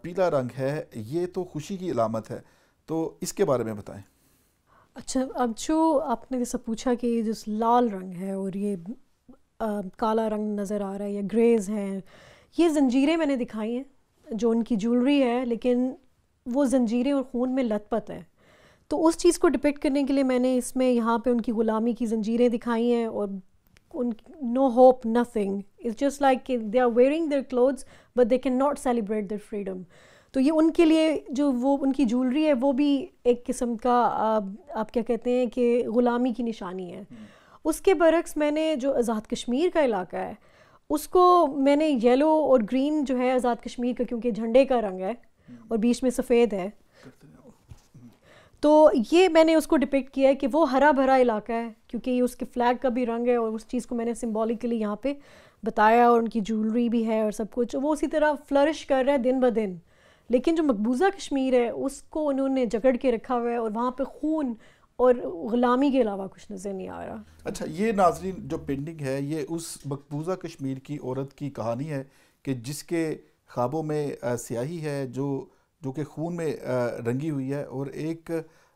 पीला रंग है ये तो खुशी की अलामत है तो इसके बारे में बताएं अच्छा अब जो आपने जैसा पूछा कि ये जो लाल रंग है और ये आ, काला रंग नज़र आ रहा है या ग्रेज हैं ये जंजीरें मैंने दिखाई हैं जो उनकी ज्वेलरी है लेकिन वो जंजीरें और खून में लतपत है तो उस चीज़ को डिपेक्ट करने के लिए मैंने इसमें यहाँ पे उनकी ग़ुलामी की जंजीरें दिखाई हैं और no hope, nothing. It's just like they are wearing their clothes, but they cannot celebrate their freedom. तो ये उनके लिए जो वो उनकी ज्वेलरी है वो भी एक किस्म का आप, आप क्या कहते हैं कि ग़ुलामी की निशानी है उसके बरक्स मैंने जो आज़ाद कश्मीर का इलाका है उसको मैंने येलो और ग्रीन जो है आज़ाद कश्मीर का क्योंकि झंडे का रंग है और बीच में सफ़ेद है तो ये मैंने उसको डिपेक्ट किया है कि वो हरा भरा इलाका है क्योंकि ये उसके फ्लैग का भी रंग है और उस चीज़ को मैंने सिम्बॉलिकली यहाँ पे बताया और उनकी ज्वेलरी भी है और सब कुछ वो उसी तरह फ्लरिश कर रहा है दिन ब दिन लेकिन जो मकबूजा कश्मीर है उसको उन्होंने जकड़ के रखा हुआ है और वहाँ पर खून और गुलामी के अलावा कुछ नज़र नहीं आ रहा अच्छा ये नाजरीन जो पेंटिंग है ये उस मकबूजा कश्मीर की औरत की कहानी है कि जिसके ख्वाबों में सियाही स्याही है जो जो कि खून में रंगी हुई है और एक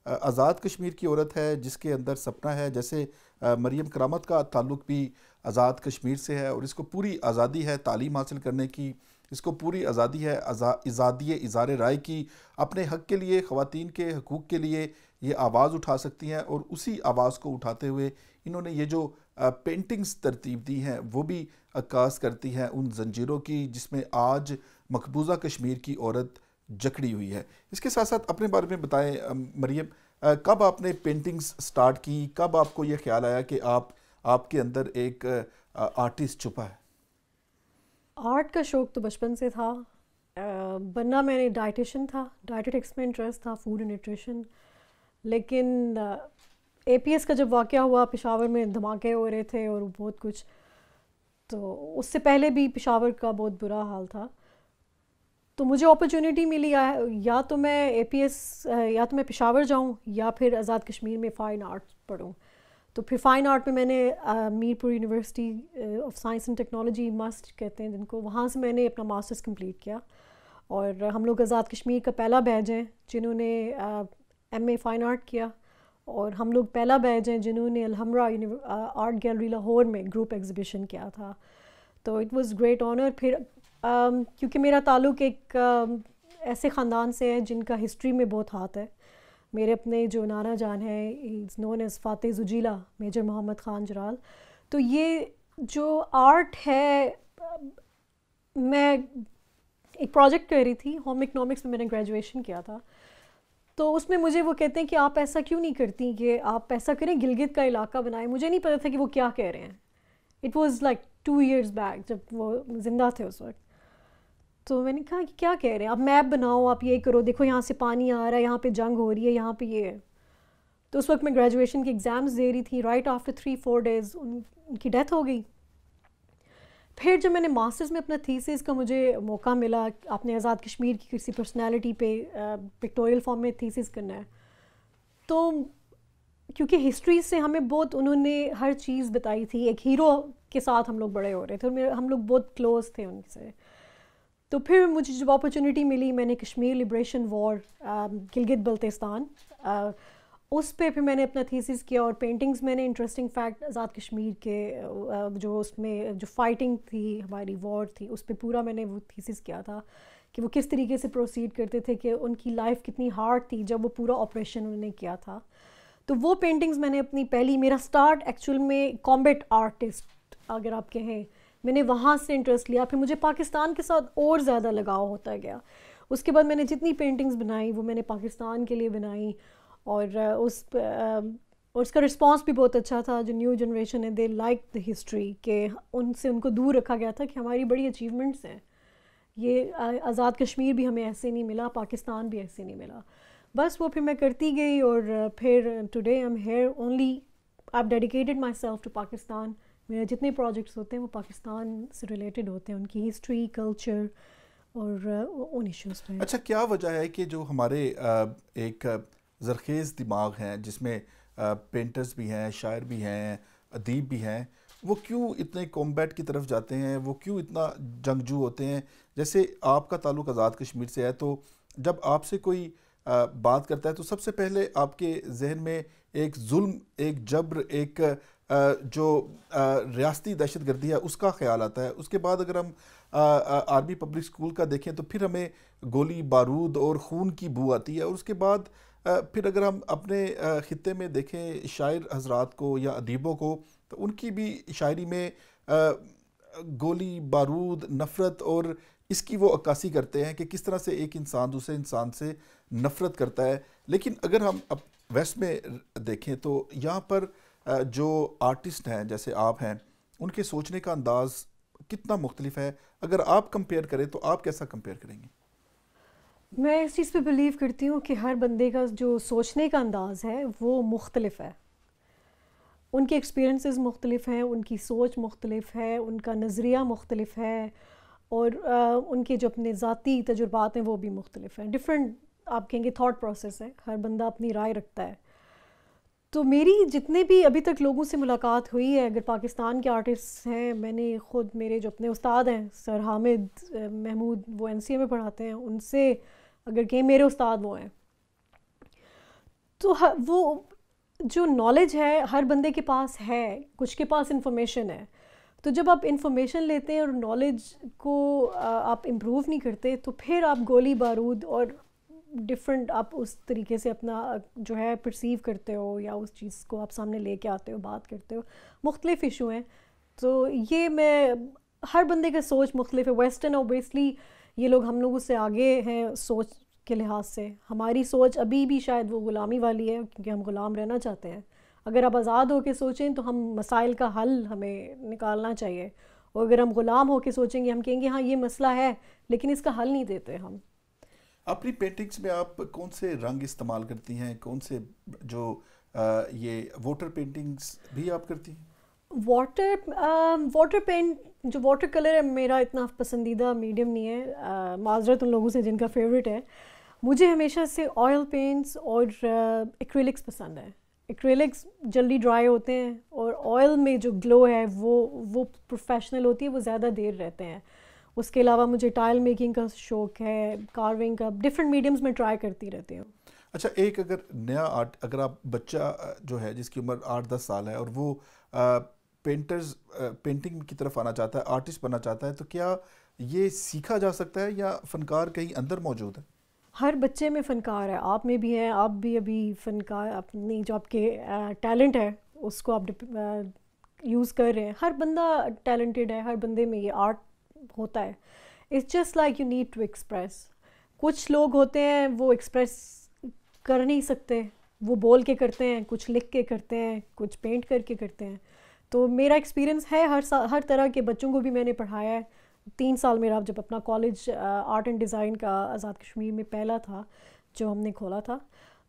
आज़ाद कश्मीर की औरत है जिसके अंदर सपना है जैसे मरियम करामत का ताल्लुक भी आज़ाद कश्मीर से है और इसको पूरी आज़ादी है तालीम हासिल करने की इसको पूरी आज़ादी है आज़ादी इज़ार राय की अपने हक़ के लिए ख़वान के हकूक़ के लिए ये आवाज़ उठा सकती हैं और उसी आवाज़ को उठाते हुए इन्होंने ये जो पेंटिंग्स तरतीब दी हैं वो भी अक्कास करती हैं उन जंजीरों की जिसमें आज मकबूज़ा कश्मीर की औरत जकड़ी हुई है इसके साथ साथ अपने बारे में बताएं मरियम कब आपने पेंटिंग्स स्टार्ट की कब आपको ये ख्याल आया कि आप आपके अंदर एक आर्टिस्ट छुपा है आर्ट का शौक़ तो बचपन से था बनना मैंने डाइटिशन था डाइटेटिक्स में इंटरेस्ट था फूड एंड न्यूट्रिशन लेकिन ए पी एस का जब वाक़ हुआ पिशावर में धमाके हो रहे थे और बहुत कुछ तो उससे पहले भी पिशावर का बहुत बुरा हाल था तो मुझे अपॉर्चुनिटी मिली या तो मैं ए या तो मैं पिशावर जाऊँ या फिर आज़ाद कश्मीर में फ़ाइन आर्ट पढ़ूँ तो फिर फ़ाइन आर्ट में मैंने Mirpur University of Science and Technology MUST कहते हैं जिनको वहाँ से मैंने अपना मास्टर्स कंप्लीट किया और हम लोग आज़ाद कश्मीर का पहला बैच हैं जिन्होंने एम ए फ़ाइन आर्ट किया और हम लोग पहला बैच हैं जिन्होंने अलहमरा आर्ट गैलरी लाहौर में ग्रुप एग्ज़िबिशन किया था तो इट वाज़ ग्रेट ऑनर फिर Um, क्योंकि मेरा ताल्लुक एक um, ऐसे ख़ानदान से है जिनका हिस्ट्री में बहुत हाथ है मेरे अपने जो नाना जान है इज़ नोन एज़ फ़ातह जुजीला मेजर मोहम्मद ख़ान जराल तो ये जो आर्ट है um, मैं एक प्रोजेक्ट कर रही थी होम इकनॉमिक्स में मैंने ग्रेजुएशन किया था तो उसमें मुझे वो कहते हैं कि आप ऐसा क्यों नहीं करती कि आप ऐसा करें गिलगित का इलाका बनाएं मुझे नहीं पता था कि वो क्या कह रहे हैं it was like two years back जब वो ज़िंदा थे उस वक्त तो मैंने कहा कि क्या कह रहे हैं आप मैप बनाओ आप ये करो देखो यहाँ से पानी आ रहा है यहाँ पे जंग हो रही है यहाँ पे ये है तो उस वक्त मैं ग्रेजुएशन की एग्ज़ाम्स दे रही थी right after three four days उनकी डेथ हो गई फिर जब मैंने मास्टर्स में अपना थीसिस का मुझे मौका मिला आपने आज़ाद कश्मीर की किसी पर्सनैलिटी पे पिक्टोरियल फॉर्म में थीसिस करना है तो क्योंकि हिस्ट्री से हमें बहुत उन्होंने हर चीज़ बताई थी एक हीरो के साथ हम लोग बड़े हो रहे थे और हम लोग बहुत क्लोज थे उनसे तो फिर मुझे जब अपॉर्चुनिटी मिली मैंने कश्मीर लिब्रेशन वॉर गिलगित बल्तिस्तान उस पर फिर मैंने अपना थीसिस किया और पेंटिंग्स मैंने इंटरेस्टिंग फैक्ट आज़ाद कश्मीर के uh, uh, जो उसमें जो फाइटिंग थी हमारी वॉर थी उस पर पूरा मैंने वो थीसिस किया था कि वो किस तरीके से प्रोसीड करते थे कि उनकी लाइफ कितनी हार्ड थी जब वो पूरा ऑपरेशन उन्होंने किया था तो वो पेंटिंग्स मैंने अपनी पहली मेरा स्टार्ट एक्चुअल में कॉम्बेट आर्टिस्ट अगर आप कहें मैंने वहाँ से इंटरेस्ट लिया फिर मुझे पाकिस्तान के साथ और ज़्यादा लगाव होता गया उसके बाद मैंने जितनी पेंटिंग्स बनाई वो मैंने पाकिस्तान के लिए बनाई और उस और उसका रिस्पांस भी बहुत अच्छा था जो न्यू जनरेशन है दे लाइक द हिस्ट्री के उनसे उनको दूर रखा गया था कि हमारी बड़ी अचीवमेंट्स हैं ये आज़ाद कश्मीर भी हमें ऐसे नहीं मिला पाकिस्तान भी ऐसे नहीं मिला बस वो फिर मैं करती गई और फिर today I am here only I dedicated myself to Pakistan मेरे जितने प्रोजेक्ट्स होते हैं वो पाकिस्तान से रिलेटेड होते हैं उनकी हिस्ट्री कल्चर और उन इश्यूज़ पे अच्छा क्या वजह है कि जो हमारे एक जरखेज़ दिमाग हैं जिसमें पेंटर्स भी हैं शायर भी हैं अदीब भी हैं वो क्यों इतने कॉम्बैट की तरफ जाते हैं वो क्यों इतना जंगजू होते हैं जैसे आपका ताल्लुक आज़ाद कश्मीर से है तो जब आपसे कोई बात करता है तो सबसे पहले आपके जहन में एक जुल्म एक जबर एक जो रियाती दहशत गर्दी है उसका ख्याल आता है उसके बाद अगर हम आर्मी पब्लिक स्कूल का देखें तो फिर हमें गोली बारूद और खून की बू आती है और उसके बाद फिर अगर हम अपने ख़त्े में देखें शायर हजरात को या अदीबों को तो उनकी भी शायरी में गोली बारूद नफ़रत और इसकी वो अक्सी करते हैं कि किस तरह से एक इंसान दूसरे इंसान से नफ़रत करता है लेकिन अगर हम अब वेस्ट में देखें तो यहाँ पर जो आर्टिस्ट हैं जैसे आप हैं उनके सोचने का अंदाज़ कितना मुख्तलिफ है अगर आप कंपेयर करें तो आप कैसा कंपेयर करेंगे मैं इस चीज़ पे बिलीव करती हूँ कि हर बंदे का जो सोचने का अंदाज़ है वो मुख्तलिफ है उनके एक्सपीरियंसेस मुख्तलिफ हैं उनकी सोच मुख्तलिफ है उनका नज़रिया मुख्तलिफ है और आ, उनके जो अपने ज़ाती तजुर्बात हैं वो भी मुख्तलिफ हैं डिफरेंट आप कहेंगे थाट प्रोसेस है हर बंदा अपनी राय रखता है तो मेरी जितने भी अभी तक लोगों से मुलाकात हुई है अगर पाकिस्तान के आर्टिस्ट हैं मैंने ख़ुद मेरे जो अपने उस्ताद हैं सर हामिद महमूद वो एन में पढ़ाते हैं उनसे अगर कहीं मेरे उस्ताद वो हैं तो वो जो नॉलेज है हर बंदे के पास है कुछ के पास इंफॉर्मेशन है तो जब आप इंफॉर्मेशन लेते हैं और नॉलेज को आप इम्प्रूव नहीं करते तो फिर आप गोली बारूद और डिफरेंट आप उस तरीके से अपना जो है परसीव करते हो या उस चीज़ को आप सामने लेके आते हो बात करते हो मुख्तलिफ इशू हैं तो ये मैं हर बंदे का सोच मुख्तलिफ है वेस्टर्न ओबियसली ये लोग हम लोगों से आगे हैं सोच के लिहाज से हमारी सोच अभी भी शायद वो ग़ुलामी वाली है क्योंकि हम ग़ुलाम रहना चाहते हैं अगर आप आज़ाद होकर सोचें तो हम मसाइल का हल हमें निकालना चाहिए और अगर हम ग़ुलाम होकर सोचेंगे हम कहेंगे हाँ ये मसला है लेकिन इसका हल नहीं देते हम अपनी पेंटिंग्स में आप कौन से रंग इस्तेमाल करती हैं कौन से जो आ, ये वाटर पेंटिंग्स भी आप करती हैं वाटर वाटर पेंट जो वाटर कलर है मेरा इतना पसंदीदा मीडियम नहीं है माजरत उन लोगों से जिनका फेवरेट है मुझे हमेशा से ऑयल पेंट्स और एक्रेलिक्स पसंद है एक्रेलिक्स जल्दी ड्राई होते हैं और ऑयल में जो ग्लो है वो वो प्रोफेशनल होती है वो ज़्यादा देर रहते हैं उसके अलावा मुझे टाइल मेकिंग का शौक है कार्विंग का डिफरेंट मीडियम्स में ट्राई करती रहती हूँ अच्छा एक अगर नया आर्ट अगर आप बच्चा जो है जिसकी उम्र आठ दस साल है और वो आ, पेंटर्स आ, पेंटिंग की तरफ आना चाहता है आर्टिस्ट बनना चाहता है तो क्या ये सीखा जा सकता है या फनकार कहीं अंदर मौजूद है हर बच्चे में फ़नकार है आप में भी है आप भी अभी फ़नकार अपनी जो आपके टैलेंट है उसको आप यूज़ कर रहे हैं हर बंदा टैलेंटेड है हर बंदे में ये आर्ट होता है it's just like you need to express कुछ लोग होते हैं वो एक्सप्रेस कर नहीं सकते वो बोल के करते हैं कुछ लिख के करते हैं कुछ पेंट करके करते हैं तो मेरा एक्सपीरियंस है हर साल हर तरह के बच्चों को भी मैंने पढ़ाया है तीन साल मेरा जब अपना कॉलेज आर्ट एंड डिज़ाइन का आज़ाद कश्मीर में पहला था जो हमने खोला था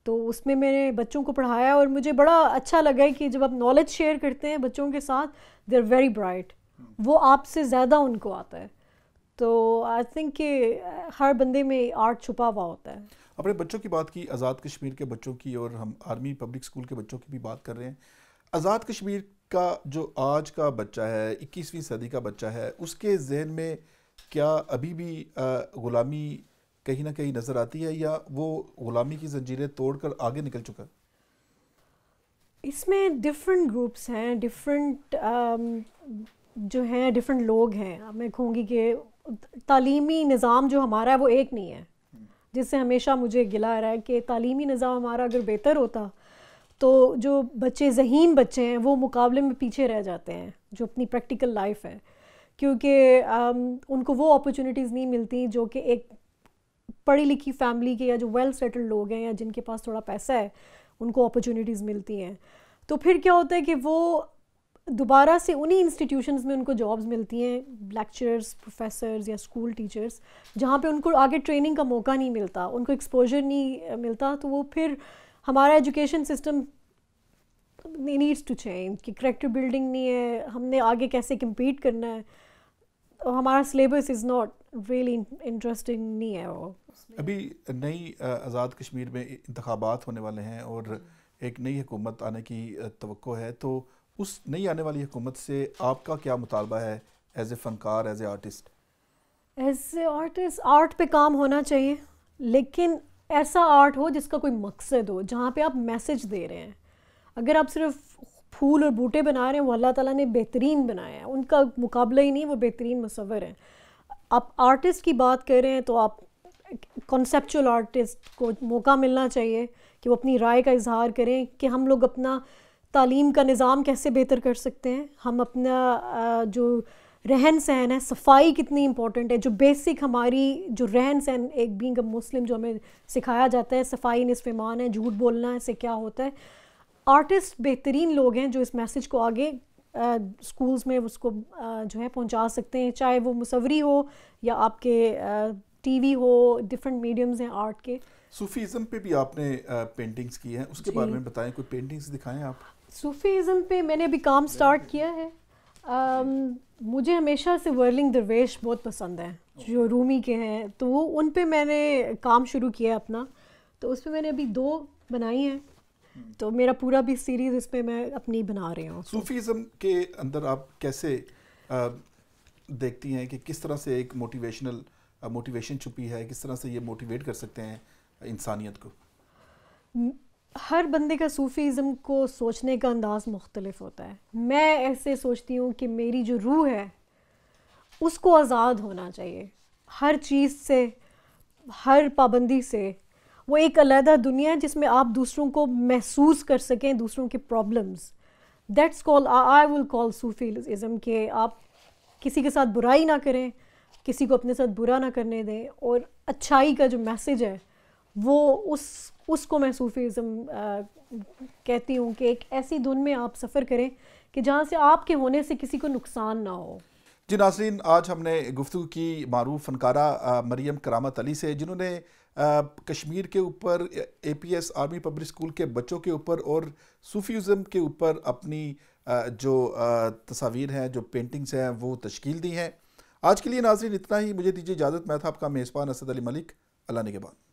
तो उसमें मैंने बच्चों को पढ़ाया और मुझे बड़ा अच्छा लगा कि जब आप नॉलेज शेयर करते हैं बच्चों के साथ दे आर वेरी ब्राइट वो आपसे ज़्यादा उनको आता है तो आई थिंक कि हर बंदे में आर्ट छुपा हुआ होता है अपने बच्चों की बात की आज़ाद कश्मीर के बच्चों की और हम आर्मी पब्लिक स्कूल के बच्चों की भी बात कर रहे हैं आज़ाद कश्मीर का जो आज का बच्चा है इक्कीसवीं सदी का बच्चा है उसके जहन में क्या अभी भी ग़ुलामी कहीं ना कहीं नज़र आती है या वो ग़ुलामी की जंजीरें तोड़कर आगे निकल चुका है इसमें डिफरेंट ग्रुप्स हैं डिफरेंट जो हैं डिफरेंट लोग हैं अब मैं कहूँगी कि तालीमी निज़ाम जो हमारा है वो एक नहीं है जिससे हमेशा मुझे गिला आ रहा है कि तालीमी निज़ाम हमारा अगर बेहतर होता तो जो बच्चे जहीन बच्चे हैं वो मुकाबले में पीछे रह जाते हैं जो अपनी प्रैक्टिकल लाइफ है क्योंकि उनको वो अपॉर्चुनिटीज़ नहीं मिलती जो कि एक पढ़ी लिखी फैमिली के या जो वेल सेटल्ड लोग हैं या जिनके पास थोड़ा पैसा है उनको अपॉर्चुनिटीज़ मिलती हैं तो फिर क्या होता है कि वो दोबारा से उन्हीं इंस्टीट्यूशंस में उनको जॉब्स मिलती हैं लेक्चरर्स प्रोफेसर्स या स्कूल टीचर्स जहाँ पे उनको आगे ट्रेनिंग का मौका नहीं मिलता उनको एक्सपोजर नहीं मिलता तो वो फिर हमारा education system needs to change कि करेक्टर बिल्डिंग नहीं है हमने आगे कैसे कम्पीट करना है और तो हमारा syllabus is not really interesting नहीं है वो अभी नई आज़ाद कश्मीर में इंतबात होने वाले हैं और हम्म। एक नई हुकूमत आने की तो है तो उस नई आने वाली हुकूमत से आपका क्या मुतालबा है एज ए फ़नकार as a artist as a artist art पे काम होना चाहिए लेकिन ऐसा आर्ट हो जिसका कोई मकसद हो जहाँ पे आप मैसेज दे रहे हैं अगर आप सिर्फ फूल और बूटे बना रहे हैं वो अल्लाह ताला ने बेहतरीन बनाया है उनका मुकाबला ही नहीं वो बेहतरीन मसवर हैं आप आर्टिस्ट की बात करें तो आप कॉन्सेपचुअल आर्टिस्ट को मौका मिलना चाहिए कि वो अपनी राय का इजहार करें कि हम लोग अपना तालीम का निज़ाम कैसे बेहतर कर सकते हैं हम अपना जो रहन सहन है सफाई कितनी इम्पॉर्टेंट है जो बेसिक हमारी जो रहन सहन एक बींग मुस्लिम जो हमें सिखाया जाता है सफाई नसफमान है झूठ बोलना इससे क्या होता है आर्टिस्ट बेहतरीन लोग हैं जो इस मैसेज को आगे स्कूल्स में उसको आ, जो है पहुंचा सकते हैं चाहे वो मुसवरी हो या आपके टीवी हो डिफरेंट मीडियम्स हैं आर्ट के सूफीज़म पे भी आपने पेंटिंग्स की हैं उसके बारे में बताएं कोई पेंटिंग्स दिखाएं आप सूफीज़म पे मैंने अभी काम स्टार्ट किया है um, मुझे हमेशा से वर्लिंग दरवेश बहुत पसंद है जो रूमी के हैं तो वो उन पे मैंने काम शुरू किया है अपना तो उस पर मैंने अभी दो बनाई हैं hmm. तो मेरा पूरा भी सीरीज़ इस पर मैं अपनी बना रही हूँ सूफीज़म के अंदर आप कैसे आ, देखती हैं कि किस तरह से एक मोटिवेशनल मोटिवेशन छुपी है किस तरह से ये मोटिवेट कर सकते हैं इंसानियत को hmm. हर बंदे का सूफ़ीज़म को सोचने का अंदाज़ मुख्तलिफ होता है मैं ऐसे सोचती हूँ कि मेरी जो रूह है उसको आज़ाद होना चाहिए हर चीज़ से हर पाबंदी से वो एक अलहदा दुनिया है जिसमें आप दूसरों को महसूस कर सकें दूसरों के problems that's call I will call Sufism के आप किसी के साथ बुराई ना करें किसी को अपने साथ बुरा ना करने दें और अच्छाई का जो मैसेज है वो उस उसको मैं सूफीज़म कहती हूँ कि एक ऐसी धुन में आप सफ़र करें कि जहाँ से आपके होने से किसी को नुकसान ना हो जी नासरीन आज हमने गुफ्तु की मरूफ फनकारा मरीम करामत अली से जिन्होंने कश्मीर के ऊपर A P S army public school के बच्चों के ऊपर और सूफीज़म के ऊपर अपनी आ, जो तस्वीर हैं जो पेंटिंग्स हैं वो तश्कील दी हैं आज के लिए नाजरीन इतना ही मुझे दीजिए इजाज़त मैं था आपका मेज़बान असद अली मलिक अल्लाह ने के बाद